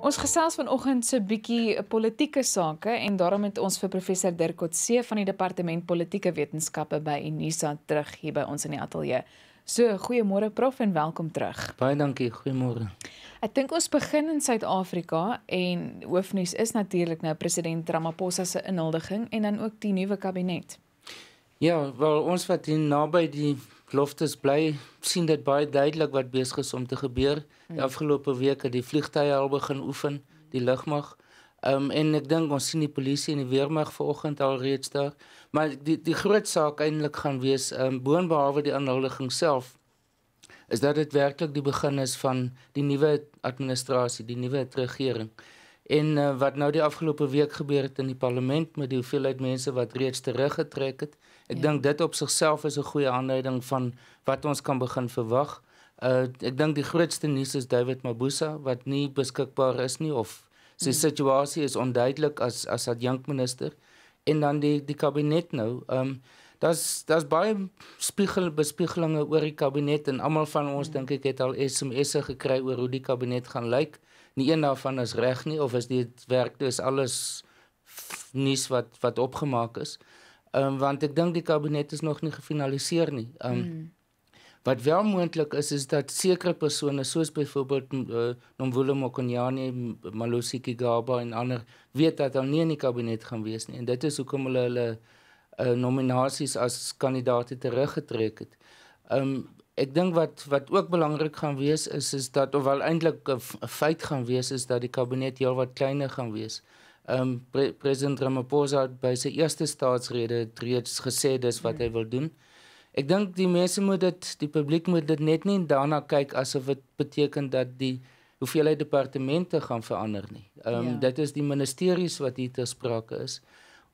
Ons gesels vanoggend so 'n bietjie eh, politieke sake en daarom het ons vir professor Dirk Kotse van die departement politieke wetenskappe by Unisa terug hier by ons in die ateljee. So, goeiemôre prof en welkom terug. Baie dankie, goeiemôre. Ek dink ons begin in Suid-Afrika en hoofnuus is natuurlik nou president Ramaphosa se inhuldiging en dan ook die nuwe kabinet. Ja, wel ons wat hier naby die Loftus bly sien dit baie duidelik wat besig is om te gebeur. Die hmm. afgelope week het die vliegtye al begin oefen, die lugmag. Ehm um, en ek dink ons sien die polisie en die weermag vanoggend al reeds daar. Maar die die groot saak eintlik gaan wees ehm um, boonbehalwe die aanhouding self is dat dit werklik die begin is van die nuwe administrasie, die nuwe regering. En uh, wat nou die afgelope week gebeur het in die parlement met die hoeveelheid mense wat reeds teruggetrek het Ek ja. dink dit op sigself is 'n goeie aanduiding van wat ons kan begin verwag. Uh eh, ek dink die grootste nuus is David Mabuza wat nie beskikbaar is nie of sy hmm. situasie is onduidelik as as adjunkminister en dan die die kabinet nou. Um ehm, Dats dats baie spiegel bespiegelinge oor die kabinet en almal van ons hmm. dink ek het al SMS'e gekry oor hoe die kabinet gaan lyk. Nie een daarvan is reg nie of is dit werk toe is alles nuus wat wat opgemaak is. Ehm um, want ek dink die kabinet is nog nie gefinaliseer nie. Ehm um, mm. wat wel moontlik is is dat sekere persone soos byvoorbeeld uh, eh, Nomvula Mokonyane, Malusi Kigaba en ander weet dat hulle nie in die kabinet gaan wees nie en dit is hoekom hulle hulle uh, nominasies as kandidaate teruggetrek het. Ehm um, ek dink wat wat ook belangrik gaan wees is is dat of wel eintlik 'n feit gaan wees is dat die kabinet heelwat kleiner gaan wees. Ehm Ehm um, pre president Ramaphosa het by sy eerste staatsrede reeds gesê dis wat hy hmm. wil doen. Ek dink die mense moet dit die publiek moet dit net nie daarna kyk asof dit beteken dat die hoeveelheid departemente gaan verander nie. Ehm um, ja. dit is die ministeries wat hier ter sprake is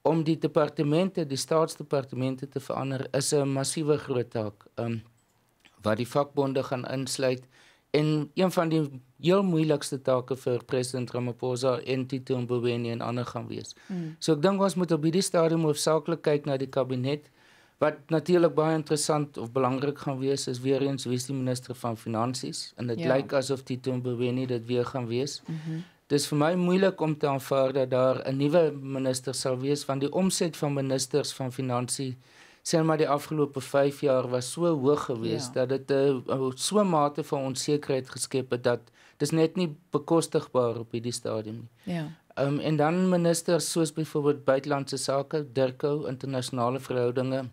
om die departemente, die staatsdepartemente te verander is 'n massiewe groot taak. Ehm um, wat die vakbonde gaan insluit, ehm En een van die heel moeilikste take vir president Ramaphosa en Tito Mboweni en ander gaan wees. Mm. So ek dink ons moet op hierdie stadium hoofsaaklik kyk na die kabinet wat natuurlik baie interessant of belangrik gaan wees is weer eens wie is die minister van finansies en dit ja. lyk asof Tito Mboweni dit weer gaan wees. Mm -hmm. Dit is vir my moeilik om te aanvaar dat daar 'n nuwe minister sal wees want die omset van ministers van finansies sê maar die afgelope 5 jaar was so hoog geweest ja. dat dit 'n eh, oh, so 'n mate van onsekerheid geskep het dat dis net nie bekostigbaar op hierdie stadium nie. Ja. Ehm um, en dan ministers soos byvoorbeeld buitelandse sake, Dirko, internasionale verhoudinge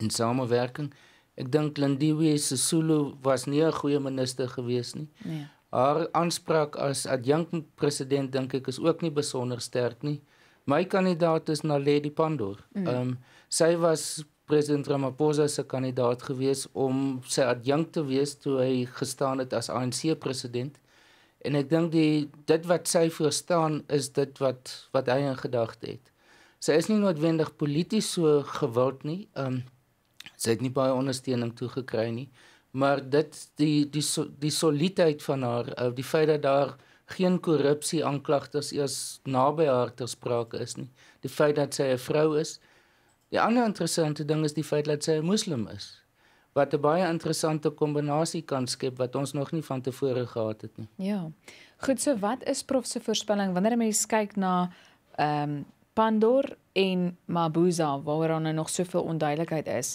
en samewerking. Ek dink Lindiwe Sisulu was nie 'n goeie minister geweest nie. Nee. Haar aanspraak as adjunkpresident dink ek is ook nie besonder sterk nie. My kandidaat is Naledi Pandor. Mm. Ehm mm. um, sy was president Ramaphosa se kandidaat gewees om sy adjunkt te wees toe hy gestaan het as ANC president en ek dink die dit wat sy voorstaan is dit wat wat hy in gedagte het. Sy is nie noodwendig polities so gewild nie. Ehm um, sy het nie baie ondersteuning toe gekry nie, maar dit die die die soliditeit van haar, uh, die feit dat daar geen korrupsie aanklagters eers naby haar ter sprake is nie. Die feit dat sy 'n vrou is, Die ander interessante ding is die feit dat sy 'n moslim is wat 'n baie interessante kombinasie kan skep wat ons nog nie van tevore gehad het nie. Ja. Goed, so wat is prof se voorspelling wanneer mense kyk na ehm um, Pandor en Mabuza waaroor daar nou nog soveel onduidelikheid is?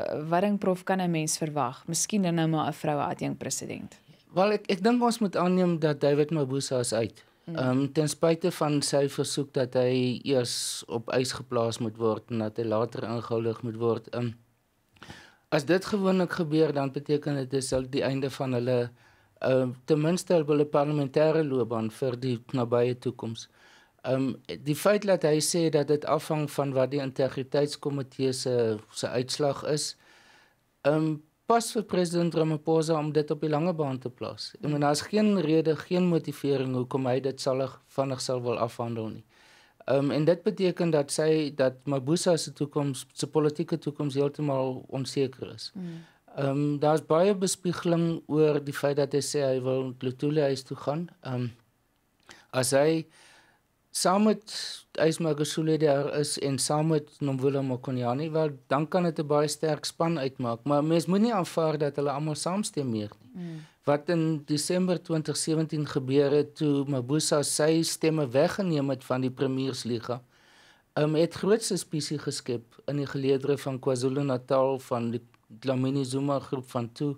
Uh, wat dink prof kan 'n mens verwag? Miskien nou maar 'n vroue adjunk president. Wel ek ek dink ons moet aanneem dat David Mabuza is uit. Mm. Ehm um, ten spyte van sy versoek dat hy eers op ys geplaas moet word en dat hy later ingehuldig moet word. Ehm um, as dit gewoonlik gebeur dan beteken dit is al die einde van hulle ehm uh, ten minste hulle parlementêre loopbaan vir die nabye toekoms. Ehm um, die feit dat hy sê dat dit afhang van wat die integriteitskomitee se se uitslag is. Ehm um, pas vir president Ramaphosa om dit op die lange baan te plaas. Ek meen daar's geen rede, geen motivering hoekom hy dit sal vinnig sal wil afhandel nie. Ehm um, en dit beteken dat sy dat Mabusa se toekoms, se politieke toekoms heeltemal onseker is. Hmm. Ehm um, daar's baie bespiegeling oor die feit dat hy sê hy wil Lutuli huis toe gaan. Ehm um, as hy saam met Ysmagosule daar is en saam met Nomvula Mokonyani wel dan kan dit 'n baie sterk span uitmaak maar mense moenie aanvaar dat hulle almal saamstem meer nie mm. wat in Desember 2017 gebeur het toe Mabosa sy stemme weggeneem het van die premiersliga um, het groot suspisie geskep in die geleedere van KwaZulu-Natal van die Dlamini Zuma groep van toe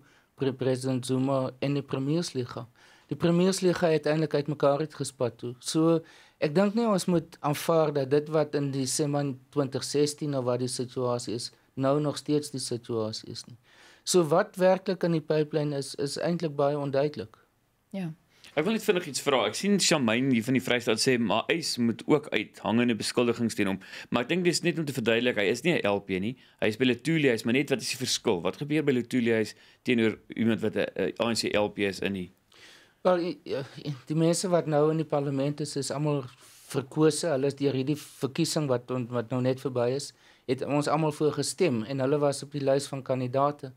president Zuma en die premiersliga die premiersliga het eintlik uitmekaar uitgespat toe so Ek dink nie ons moet aanvaar dat dit wat in Desember 2016 of wat die situasie is, nou nog steeds die situasie is nie. So wat werklik aan die pipeline is, is eintlik baie onduidelik. Ja. Ek wil net vinnig iets vra. Ek sien Shamain hier van die Vrystaat sê maar eis moet ook uit hangende beskuldigings teen hom. Maar ek dink dis net om te verduidelik, hy is nie 'n LP nie. Hy is by Letuli, hy is maar net wat is die verskil? Wat gebeur by Letuli huis teenoor iemand wat 'n ANC LP is in die Wel ja, die mense wat nou in die parlement is is almal verkose, hulle is deur hierdie verkiesing wat wat nou net verby is, het ons almal voor gestem en hulle was op die lys van kandidaate.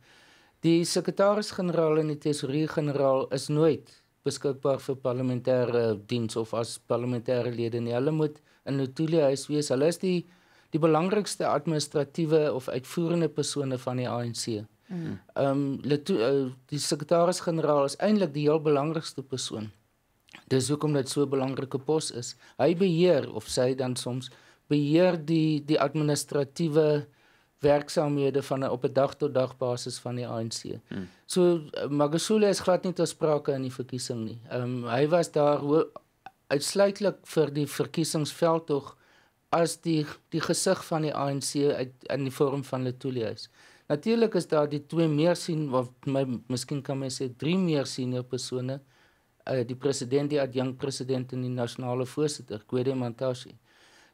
Die sekretaris-generaal en die tesourier-generaal is nooit beskikbaar vir parlementêre diens of as parlementêre lede nie. Hulle moet in Notulie huis wees. Hulle is die die belangrikste administratiewe of uitvoerende persone van die ANC. Ehm mm. um, die uh, die sekretaris-generaal is eintlik die heel belangrikste persoon. Dis hoekom dit so 'n belangrike pos is. Hy beheer of sy dan soms beheer die die administratiewe werksamehede van op 'n dag tot dag basis van die ANC. Mm. So eh, Magashule is glad nie te sprake in die verkiesing nie. Ehm um, hy was daar uitsluitlik vir die verkiesingsveld tog as die die gesig van die ANC uit in die vorm van Letuli is. Natuurlik is daar die twee meer sien of my miskien kan mens sê drie meer senior persone uh, die president die adjunkt president en die nasionale voorsitter Kwede Mantashe.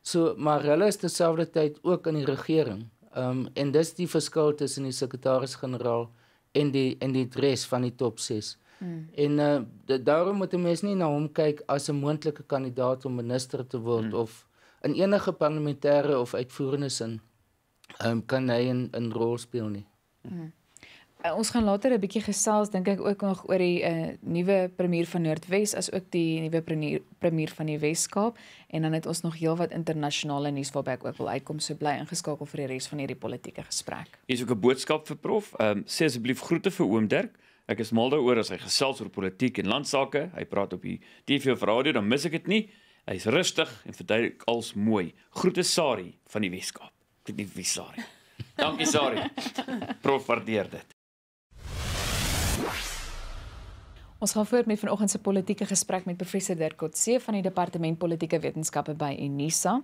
So maar hulle is terselfdertyd ook in die regering. Ehm um, en dis die verskil tussen die sekretaris-generaal en die en die res van die top 6. Hmm. En uh, eh, de, daarom moet 'n mens nie na hom kyk as 'n moontlike kandidaat om minister te word hmm. of in enige parlementêre of uitvoerende sin um, kan hy 'n 'n rol speel nie. Hmm. Uh, ons gaan later 'n bietjie gesels dink ek ook nog oor die uh, eh, nuwe premier van Noordwes as ook die nuwe premier van die Weskaap en dan het ons nog heelwat internasionale nuus waarby ek ook wil uitkom so bly ingeskakel vir die res van hierdie politieke gesprek. Hier's ook 'n boodskap vir prof. Um, sê asseblief groete vir oom Dirk. Ek is mal daaroor as hy gesels oor politiek en landsaake. Hy praat op die TV of radio, dan mis ek dit nie. Hy's rustig en verduidelik alles mooi. Groete Sari van die Weskaap weet nie wie Sari. Dankie Sari. Prof waardeer dit. Ons gaan voort met vanoggend se politieke gesprek met professor Dirk Coetzee van die Departement Politieke Wetenskappe by Unisa.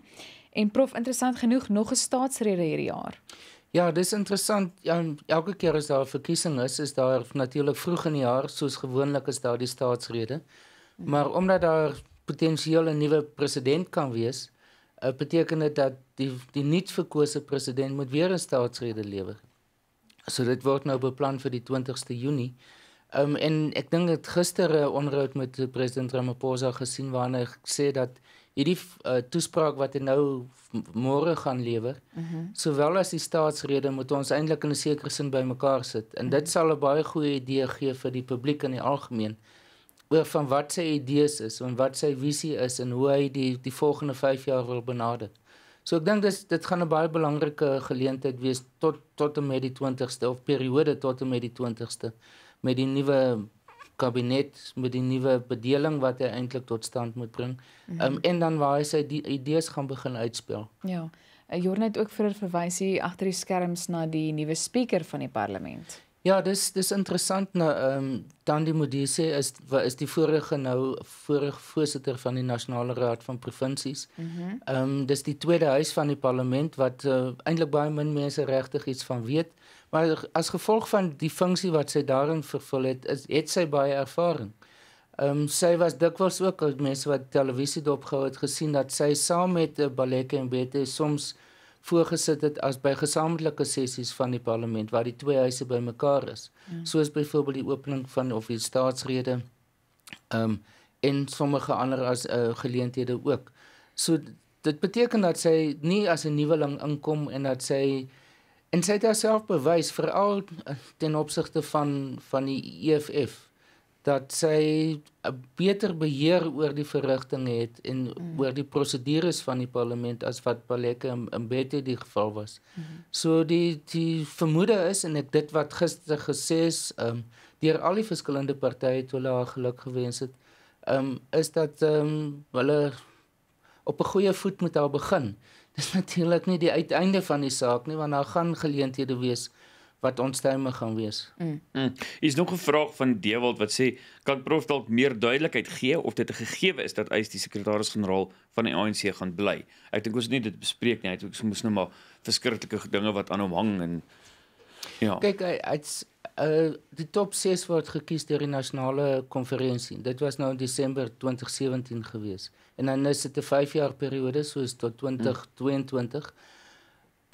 En prof, interessant genoeg, nog 'n staatsrede hierdie jaar. Ja, dis interessant. Ja, elke keer as daar 'n verkiesing is, is daar natuurlik vroeg in die jaar, soos gewoonlik is daar die staatsrede. Maar omdat daar potensieel 'n nuwe president kan wees, Eh, dit beteken dat die die nuut verkose president moet weer 'n staatsrede lewer. So dit word nou beplan vir die 20ste Junie. Um, en ek dink dit gister 'n eh, onderhoud met president Ramaphosa gesien waarin hy gesê dat hierdie uh, toespraak wat hy nou môre gaan lewer, mm -hmm. sowel as die staatsrede moet ons eintlik in 'n sekere sin bymekaar sit en dit mhm. sal 'n baie goeie idee gee vir die publiek in die algemeen oor van wat sy idees is en wat sy visie is en hoe hy die die volgende 5 jaar wil benader. So ek dink dis dit gaan 'n baie belangrike geleentheid wees tot tot en met die 20ste of periode tot en met die 20ste met die nuwe kabinet met die nuwe bedeling wat hy eintlik tot stand moet bring. Mm -hmm. um, en dan waar hy sy idees gaan begin uitspel. Ja. Eh, Jorn het ook vir verwysie agter die skerms na die nuwe speaker van die parlement. Ja, dis dis interessant nou ehm um, dan die modie sê is wat is die vorige nou vorige voorsitter van die Nasionale Raad van Provinsies. Mhm. Ehm mm um, dis die tweede huis van die parlement wat uh, eh, eintlik baie min mense regtig iets van weet, maar as gevolg van die funksie wat sy daarin vervul het, is, het sy baie ervaring. Ehm um, sy was dikwels ook al eh, mense wat televisie dopgehou het gesien dat sy saam met 'n uh, eh, balekke en bette soms voorgesit het as by gesamentlike sessies van die parlement waar die twee huise bymekaar is. Ja. Soos byvoorbeeld die opening van of die staatsrede ehm um, en sommige ander as uh, eh, geleenthede ook. So dit beteken dat sy nie as 'n nuweling inkom en dat sy en sy het haarself bewys veral ten opsigte van van die EFF dat sy 'n eh, beter beheer oor die verrigting het en mm. oor die prosedures van die parlement as wat Baleke in Mbete die geval was. Mm. So die die vermoede is en ek dit wat gister gesê is, ehm um, deur al die verskillende partye toe hulle haar geluk gewens het, ehm um, is dat ehm um, hulle op 'n goeie voet met haar begin. Dis natuurlik nie die uiteinde van die saak nie want daar gaan geleenthede wees wat onstuimig gaan wees. Mm. Mm. Is nog 'n vraag van Dewald wat sê kan prof dalk meer duidelikheid gee of dit 'n gegewe is dat hy die sekretaris-generaal van die ANC gaan bly. Ek dink ons moet nie dit bespreek nie. Hy het ons nou maar verskriklike dinge wat aan hom hang en ja. Kyk, hy hy's uh die top 6 word gekies deur die nasionale konferensie. Dit was nou in Desember 2017 gewees. En dan is dit 'n 5 jaar periode soos tot 2022. Mm.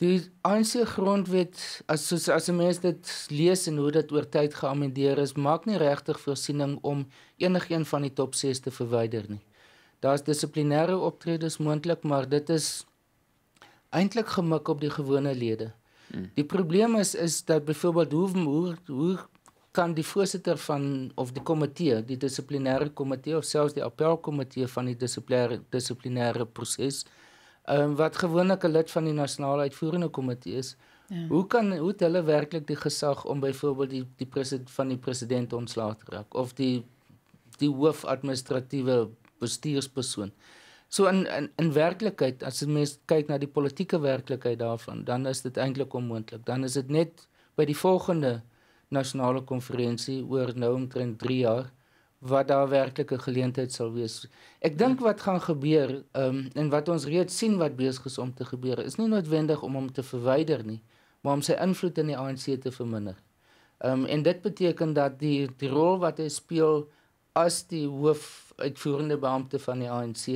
Die ANC grondwet as soos as mense dit lees en hoe dit oor tyd geamendeer is, maak nie regtig voorsiening om enigiets van die top 6 te verwyder nie. Daar's dissiplinêre optredes moontlik, maar dit is eintlik gemik op die gewone lede. Hmm. Die probleem is is dat byvoorbeeld hoe hoe hoe kan die voorsitter van of die komitee, die dissiplinêre komitee of selfs die appelkomitee van die dissiplinêre dissiplinêre proses uh um, wat gewoonlik 'n lid van die nasionale uitvoerende komitee is. Ja. Hoe kan hoe het hulle werklik die gesag om byvoorbeeld die die president van die president ontslaag te raak of die die hoof administratiewe bestuurspersoon? So in in in werklikheid as jy mens kyk na die politieke werklikheid daarvan, dan is dit eintlik onmoontlik. Dan is dit net by die volgende nasionale konferensie oor nou omtrent 3 jaar mm wat daar werklik 'n geleentheid sal wees. Ek dink ja. wat gaan gebeur, ehm um, en wat ons reeds sien wat besig is om te gebeur, is nie noodwendig om hom te verwyder nie, maar om sy invloed in die ANC te verminder. Ehm um, en dit beteken dat die die rol wat hy speel as die hoof uitvoerende beampte van die ANC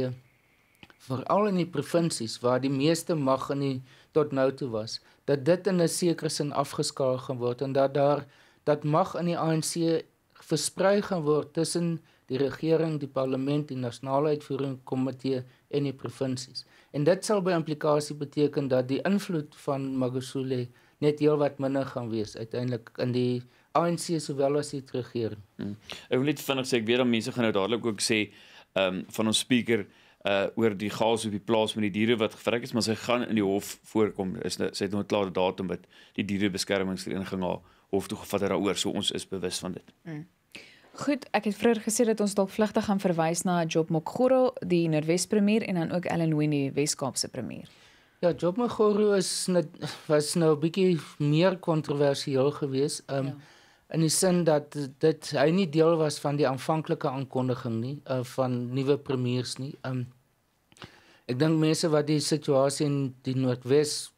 veral in die provinsies waar die meeste mag in die tot nou toe was, dat dit in 'n sekere sin afgeskaal gaan word en dat daar dat mag in die ANC versprei gaan word tussen die regering, die parlement, die nasionale uitvoerende komitee en die provinsies. En dit sal by implikasie beteken dat die invloed van Magosule net heelwat minder gaan wees uiteindelik in die ANC sowel as die regering. Hmm. Ek wil net vinnig sê ek weet dan mense gaan nou dadelik ook sê ehm um, van ons speaker uh oor die gas op die plaas met die diere wat gevrek is, maar sy gaan in die hof voorkom. Is nou, sy het nog 'n klare datum wat die dierebeskermingsvereniging haar hof toe gevat het daaroor, so ons is bewus van dit. Hmm. Goed, ek het vroeër gesê dat ons dalk vlugtig gaan verwys na Job Mokgoro, die Noordwespremier en dan ook Ellen Winnie, Weskaapse premier. Ja, Job Mokgoro is net was nou 'n bietjie meer kontroversieel geweest, um, ja. in die sin dat dit hy nie deel was van die aanvanklike aankondiging nie uh, van nuwe premiers nie. Um, ek dink mense wat die situasie in die Noordwes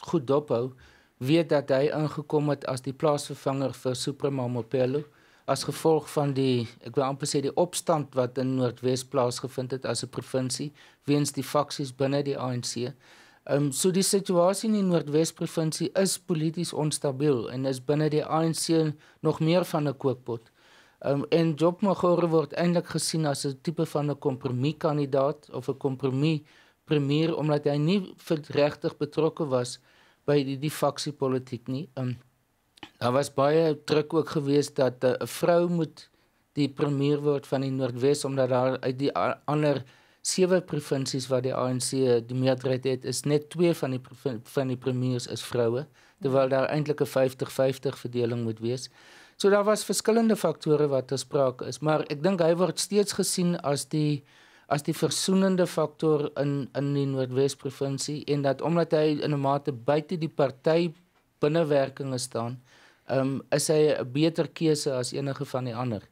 goed dophou, weet dat hy ingekom het as die plaasvervanger vir Suprema Mopelo. Ja as gevolg van die ek wil amper sê die opstand wat in Noordwes plaasgevind het as 'n provinsie weens die faksies binne die ANC. Ehm um, so die situasie in die Noordwes provinsie is polities onstabiel en is binne die ANC nog meer van 'n kookpot. Ehm um, en Job Magore word eintlik gesien as 'n tipe van 'n kompromie kandidaat of 'n kompromie premier omdat hy nie regtig betrokke was by die, die faksiepolitiek nie. Ehm um, Daar was baie druk ook geweest dat eh, 'n uh, vrou moet die premier word van die Noordwes omdat daar uit die ander sewe provinsies waar die ANC eh, die meerderheid het, is net twee van die van die premiers is vroue, terwyl daar eintlik 'n 50-50 verdeling moet wees. So daar was verskillende faktore wat gespreek is, maar ek dink hy word steeds gesien as die as die versoenende faktor in in die Noordwes provinsie en dat omdat hy in 'n mate buite die party binnewerkinge staan, um, is hy 'n beter keuse as enige van die ander.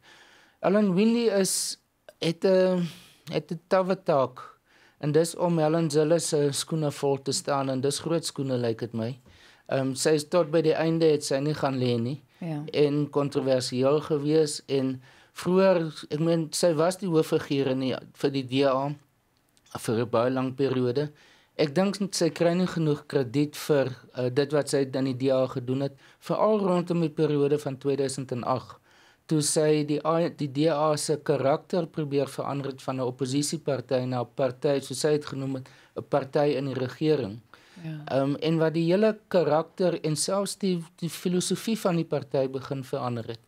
Ellen Winley is het 'n ehm, het 'n tawe taak en dis om Helen Zille se eh, skoene vol te staan en dis groot skoene lyk like dit my. Ehm um, sy is tot by die einde het sy nie gaan lê nie. Ja. En kontroversieel gewees en vroeër ek meen sy was die hooffiguur in die, vir die DA vir 'n baie lang periode. Ek dink sy kry nie genoeg krediet vir uh, dit wat sy dan die DA gedoen het, veral rondom die periode van 2008 toe sy die die DA se karakter probeer verander het van 'n oppositieparty na 'n party soos sy het genoem het, 'n party in die regering. Ja. Ehm um, en wat die hele karakter en selfs die die filosofie van die party begin verander het.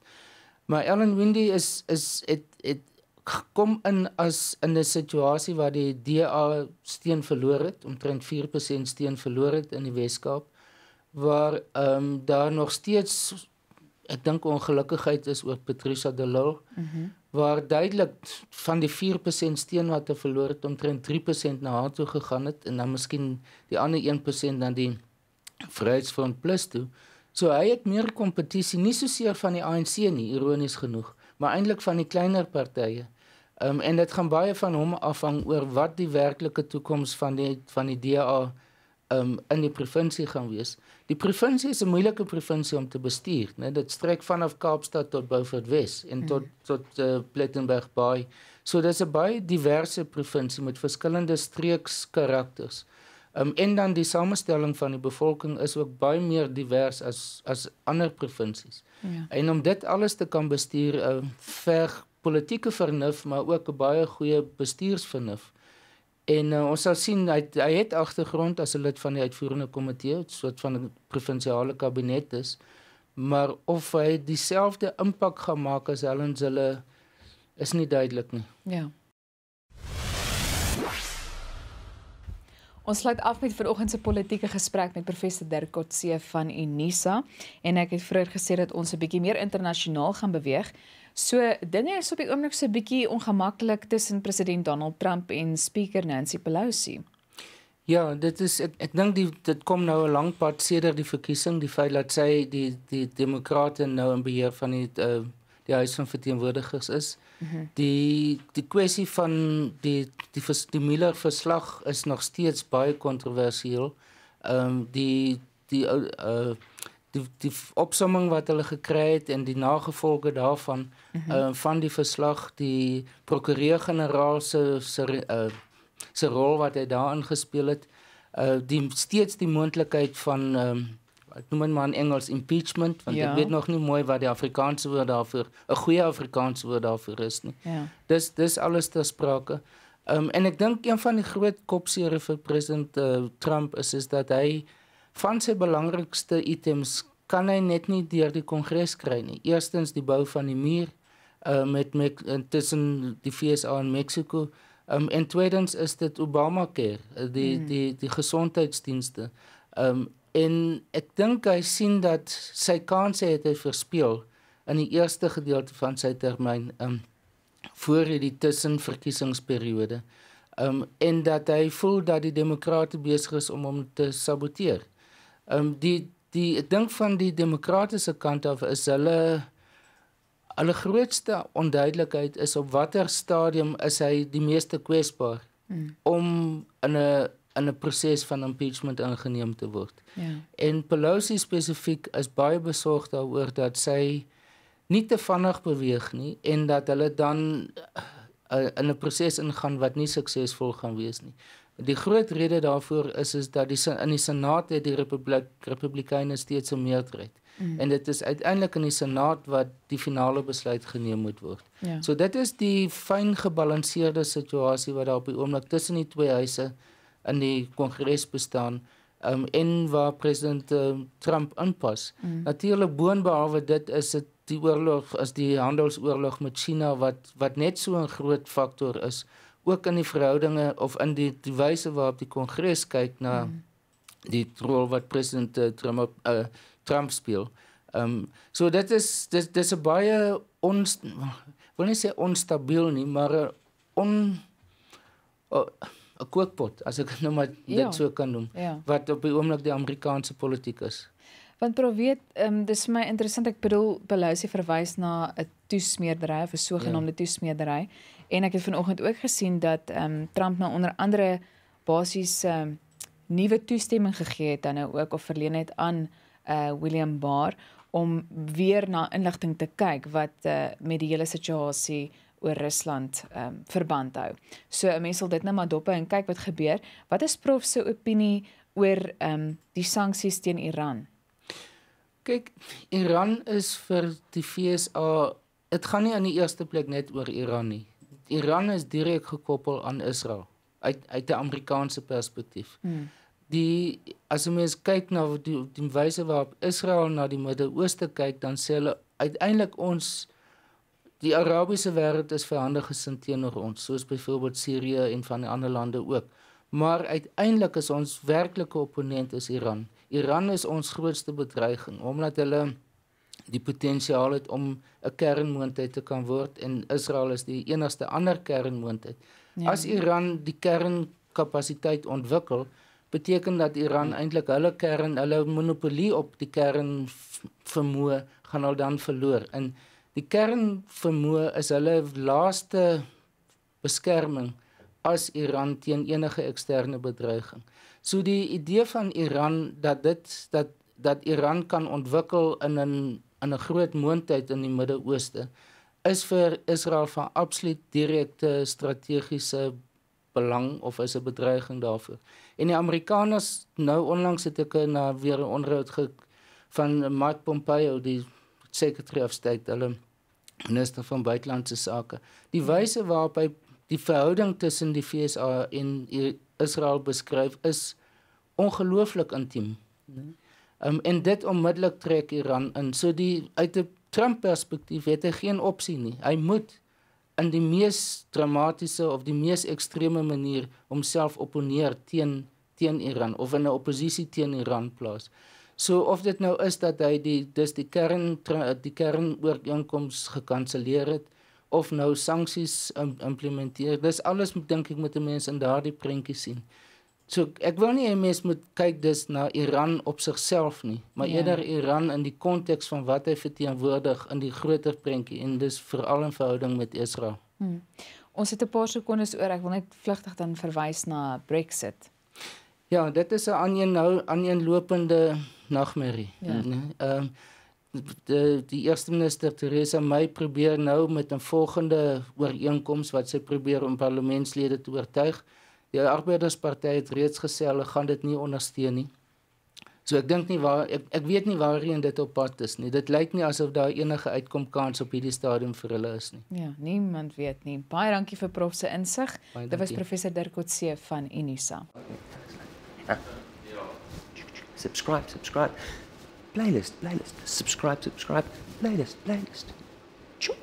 Maar Ellen Windy is is het het kom in as in 'n situasie waar die DA steen verloor het, omtrent 4% steen verloor het in die Wes-Kaap waar ehm um, daar nog steeds ek dink ongelukkigheid is oor Patricia de Lille. Mhm. Mm waar duidelik van die 4% steen wat hy verloor het omtrent 3% na haar toe gegaan het en dan miskien die ander 1% dan die Vryheidsfront Plus toe. So hy het meer kompetisie nie soseer van die ANC nie ironies genoeg maar eintlik van die kleiner partye. Ehm um, en dit gaan baie van hom afhang oor wat die werklike toekoms van die van die DA ehm um, in die provinsie gaan wees. Die provinsie is 'n moeilike provinsie om te bestuur, né? Dit strek vanaf Kaapstad tot Beaufort Wes en mhm. tot mm. tot uh, Plettenberg Bay. So dis 'n baie diverse provinsie met verskillende streekskarakters. Ehm um, en dan die samestelling van die bevolking is ook baie meer divers as as ander provinsies. Ja. En om dit alles te kan bestuur, ehm uh, ver politieke vernuf, maar ook 'n baie goeie bestuursvernuf. En uh, ons sal sien hy hy het agtergrond as 'n lid van die uitvoerende komitee, so 'n soort van 'n provinsiale kabinet is, maar of hy dieselfde impak gaan maak as Helen Zille is nie duidelik nie. Ja. Ons sluit af met vanoggend se politieke gesprek met professor Dirk Kotse van Unisa en ek het vroeër gesê dat ons 'n bietjie meer internasionaal gaan beweeg. So dinge is op die oomblik so 'n bietjie ongemaklik tussen president Donald Trump en speaker Nancy Pelosi. Ja, dit is ek, ek dink die dit kom nou 'n lang pad sedert die verkiesing, die feit dat sy die die demokrate nou in beheer van die uh, die huis van verteenwoordigers is. Mm -hmm. Die die kwessie van die die vers, die Miller verslag is nog steeds baie kontroversieel. Ehm um, die die uh, die die opsomming wat hulle gekry het en die nagevolge daarvan mm -hmm. uh, van die verslag die prokureur-generaal se se uh, se rol wat hy daarin gespeel het uh, die steeds die moontlikheid van um, ek noem dit maar in Engels impeachment want ja. ek weet nog nie mooi wat die Afrikaanse woord daarvoor 'n goeie Afrikaanse woord daarvoor is nie. Ja. Dis dis alles ter sprake. Ehm um, en ek dink een van die groot kopsere vir president uh, Trump is is dat hy van sy belangrikste items kan hy net nie deur die kongres kry nie. Eerstens die bou van die muur uh, met met eh, tussen die FSA en Mexiko. Ehm um, en tweedens is dit Obamacare, die mm. die die gesondheidsdienste. Ehm um, en ek dink hy sien dat sy kanse het hy verspeel in die eerste gedeelte van sy termyn um voor die tussenverkiesingsperiode um en dat hy voel dat die demokrate besig is om hom te saboteer. Um die die ek dink van die demokratiese kant af is hulle hulle grootste onduidelikheid is op watter stadium is hy die meeste kwesbaar mm. om in 'n in 'n proses van impeachment ingeneem te word. Ja. En Pelosi spesifiek is baie besorg daaroor dat sy nie te vinnig beweeg nie en dat hulle dan eh, in 'n proses ingaan wat nie suksesvol gaan wees nie. Die groot rede daarvoor is is dat die in die Senaat het die Republiek Republikeine steeds 'n meerderheid. Mm. En dit is uiteindelik in die Senaat wat die finale besluit geneem moet word. Ja. So dit is die fyn gebalanseerde situasie wat daar op die oomblik tussen die twee huise in die kongres bestaan um, en waar president um, Trump inpas. Mm. Natuurlik boonbehalwe dit is dit die oorlog is die handelsoorlog met China wat wat net so 'n groot faktor is ook in die verhoudinge of in die, die wyse waarop die kongres kyk na mm. die rol wat president uh, Trump uh, Trump speel. Ehm um, so dit is dis dis 'n baie ons wil nie sê onstabiel nie, maar 'n on oh, 'n kookpot as ek nou maar dit ja. so kan noem ja. wat op die oomblik die Amerikaanse politiek is. Want pro weet, ehm um, dis vir my interessant ek bedoel Pelosi verwys na 'n toesmeerdery of 'n sogenaamde ja. toesmeerdery en ek het vanoggend ook gesien dat ehm um, Trump nou onder andere basies ehm um, nuwe toestemming gegee het dan nou ook of verleen het aan uh William Barr om weer na inligting te kyk wat uh met die hele situasie oor Rusland ehm um, verband hou. So 'n mens sal dit net nou maar dop hou en kyk wat gebeur. Wat is prof se opinie oor ehm um, die sanksies teen Iran? Kyk, Iran is vir die FSA, dit gaan nie aan die eerste plek net oor Iran nie. Iran is direk gekoppel aan Israel uit uit 'n Amerikaanse perspektief. Hmm. Die as jy mens kyk na die die wyse waarop Israel na die Midde-Ooste kyk, dan sê hulle uiteindelik ons Die Arabiese wêreld is verhandig gesin teenoor ons, soos byvoorbeeld Sirië en van die ander lande ook. Maar uiteindelik is ons werklike opponent is Iran. Iran is ons grootste bedreiging omdat hulle die potensiaal het om 'n kernmoondheid te kan word en Israel is die enigste ander kernmoondheid. Ja. As Iran die kernkapasiteit ontwikkel, beteken dat Iran ja. eintlik hulle kern, hulle monopolie op die kern vermoë gaan al dan verloor. En Die kern vermoë is hulle laaste beskerming as Iran teen enige eksterne bedreiging. So die idee van Iran dat dit dat dat Iran kan ontwikkel in 'n in 'n groot moondheid in die Midde-Ooste is vir Israel van absoluut direkte strategiese belang of is 'n bedreiging daarvoor. En die Amerikaners nou onlangs het ek na weer 'n onderhoud ge van Mike Pompeo die Secretary of State hulle minister van buitelandse sake. Die wyse waarop hy die verhouding tussen die FSA en Israel beskryf is ongelooflik intiem. Mhm. Um, en dit onmiddellik trek Iran in. So die uit 'n Trump perspektief het hy geen opsie nie. Hy moet in die mees dramatiese of die mees ekstreme manier homself opponeer teen teen Iran of in 'n oppositie teen Iran plaas. So of dit nou is dat hy die dis die kern die kern ooreenkoms gekanselleer het of nou sanksies implementeer. Dis alles moet dink ek moet mense in daardie prentjie sien. So ek wil nie hê mense moet kyk dis na Iran op sigself nie, maar ja. eerder Iran in die konteks van wat hy verteenwoordig in die groter prentjie en dis veral in verhouding met Israel. Hmm. Ons het 'n paar sekondes oor. Ek wil net vlugtig dan verwys na Brexit. Ja, dit is 'n aan een nou aan een lopende nagmerrie. Ja. Ehm die, die eerste minister Theresa May probeer nou met 'n volgende ooreenkoms wat sy probeer om parlementslede te oortuig. Die arbeiderspartyt het reeds gesê hulle gaan dit nie ondersteun nie. So ek dink nie waar ek ek weet nie waarheen dit op pad is nie. Dit lyk nie asof daar enige uitkom kans op hierdie stadium vir hulle is nie. Ja, niemand weet nie. Baie dankie vir prof se insig. Dit was professor Dirk Coetzee van Unisa. Ja. subscribe, subscribe. Playlist, playlist, subscribe, subscribe, playlist, playlist. Choo.